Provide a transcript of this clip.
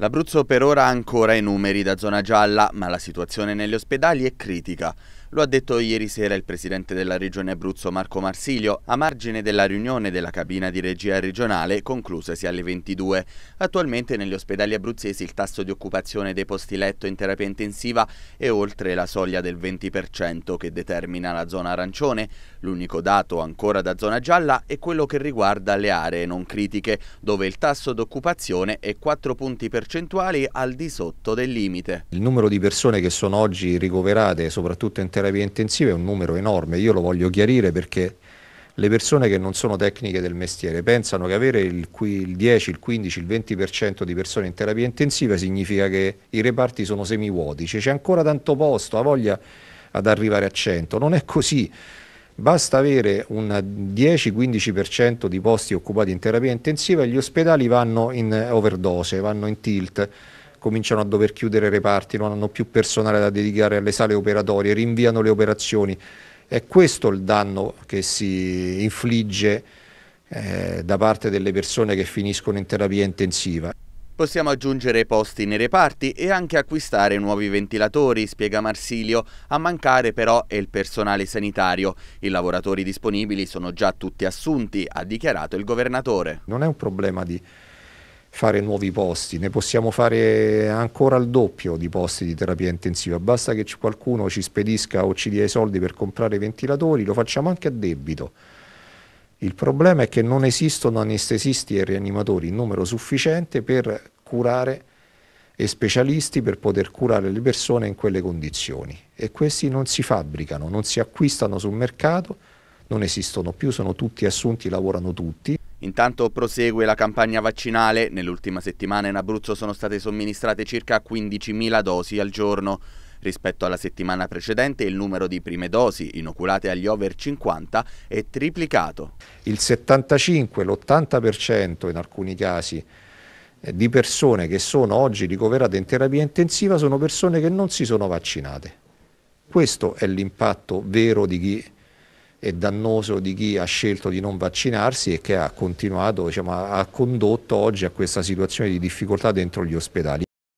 L'Abruzzo per ora ha ancora i numeri da zona gialla, ma la situazione negli ospedali è critica. Lo ha detto ieri sera il presidente della regione Abruzzo Marco Marsilio a margine della riunione della cabina di regia regionale conclusasi alle 22. Attualmente negli ospedali abruzzesi il tasso di occupazione dei posti letto in terapia intensiva è oltre la soglia del 20% che determina la zona arancione. L'unico dato ancora da zona gialla è quello che riguarda le aree non critiche, dove il tasso di occupazione è 4 punti percentuali percentuali al di sotto del limite. Il numero di persone che sono oggi ricoverate, soprattutto in terapia intensiva, è un numero enorme. Io lo voglio chiarire perché le persone che non sono tecniche del mestiere pensano che avere il, 10, il 15, il 20% di persone in terapia intensiva significa che i reparti sono semivuoti, cioè, c'è ancora tanto posto, ha voglia ad arrivare a 100. Non è così. Basta avere un 10-15% di posti occupati in terapia intensiva e gli ospedali vanno in overdose, vanno in tilt, cominciano a dover chiudere reparti, non hanno più personale da dedicare alle sale operatorie, rinviano le operazioni. È questo il danno che si infligge eh, da parte delle persone che finiscono in terapia intensiva. Possiamo aggiungere posti nei reparti e anche acquistare nuovi ventilatori, spiega Marsilio. A mancare però è il personale sanitario. I lavoratori disponibili sono già tutti assunti, ha dichiarato il governatore. Non è un problema di fare nuovi posti, ne possiamo fare ancora il doppio di posti di terapia intensiva, basta che qualcuno ci spedisca o ci dia i soldi per comprare ventilatori, lo facciamo anche a debito. Il problema è che non esistono anestesisti e rianimatori in numero sufficiente per curare e specialisti per poter curare le persone in quelle condizioni e questi non si fabbricano, non si acquistano sul mercato, non esistono più, sono tutti assunti, lavorano tutti. Intanto prosegue la campagna vaccinale, nell'ultima settimana in Abruzzo sono state somministrate circa 15.000 dosi al giorno. Rispetto alla settimana precedente il numero di prime dosi inoculate agli over 50 è triplicato. Il 75, l'80% in alcuni casi eh, di persone che sono oggi ricoverate in terapia intensiva sono persone che non si sono vaccinate. Questo è l'impatto vero di chi è dannoso di chi ha scelto di non vaccinarsi e che ha continuato, diciamo, ha condotto oggi a questa situazione di difficoltà dentro gli ospedali.